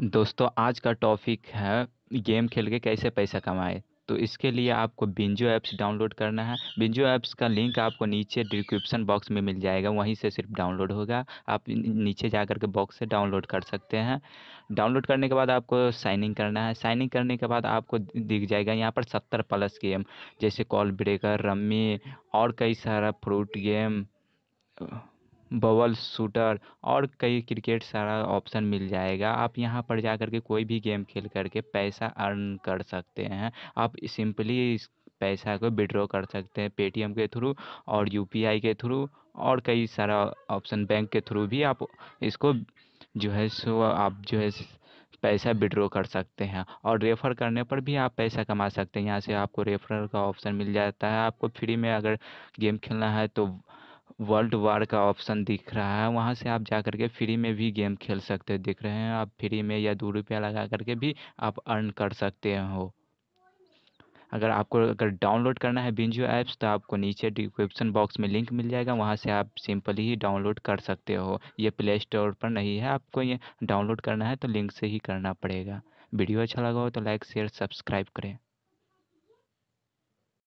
दोस्तों आज का टॉपिक है गेम खेल के कैसे पैसा कमाए तो इसके लिए आपको बिंजो ऐप्स डाउनलोड करना है बिंजो ऐप्स का लिंक आपको नीचे डिस्क्रिप्शन बॉक्स में मिल जाएगा वहीं से सिर्फ डाउनलोड होगा आप नीचे जा कर के बॉक्स से डाउनलोड कर सकते हैं डाउनलोड करने के बाद आपको साइन इन करना है साइन इन करने के बाद आपको दिख जाएगा यहाँ पर सत्तर प्लस गेम जैसे कॉल ब्रेकर रम्मी और कई सारा फ्रूट गेम बबल शूटर और कई क्रिकेट सारा ऑप्शन मिल जाएगा आप यहाँ पर जा कर के कोई भी गेम खेल करके पैसा अर्न कर सकते हैं आप सिंपली इस पैसा को विड्रॉ कर सकते हैं पेटीएम के थ्रू और यूपीआई के थ्रू और कई सारा ऑप्शन बैंक के थ्रू भी आप इसको जो है सो आप जो है पैसा विड्रॉ कर सकते हैं और रेफ़र करने पर भी आप पैसा कमा सकते हैं यहाँ से आपको रेफरल का ऑप्शन मिल जाता है आपको फ्री में अगर गेम खेलना है तो वर्ल्ड वार का ऑप्शन दिख रहा है वहाँ से आप जा करके के फ्री में भी गेम खेल सकते हो दिख रहे हैं आप फ्री में या दो रुपया लगा करके भी आप अर्न कर सकते हो अगर आपको अगर डाउनलोड करना है बिंजो ऐप्स तो आपको नीचे डिस्क्रिप्शन बॉक्स में लिंक मिल जाएगा वहाँ से आप सिंपली ही डाउनलोड कर सकते हो ये प्ले स्टोर पर नहीं है आपको ये डाउनलोड करना है तो लिंक से ही करना पड़ेगा वीडियो अच्छा लगा हो तो लाइक शेयर सब्सक्राइब करें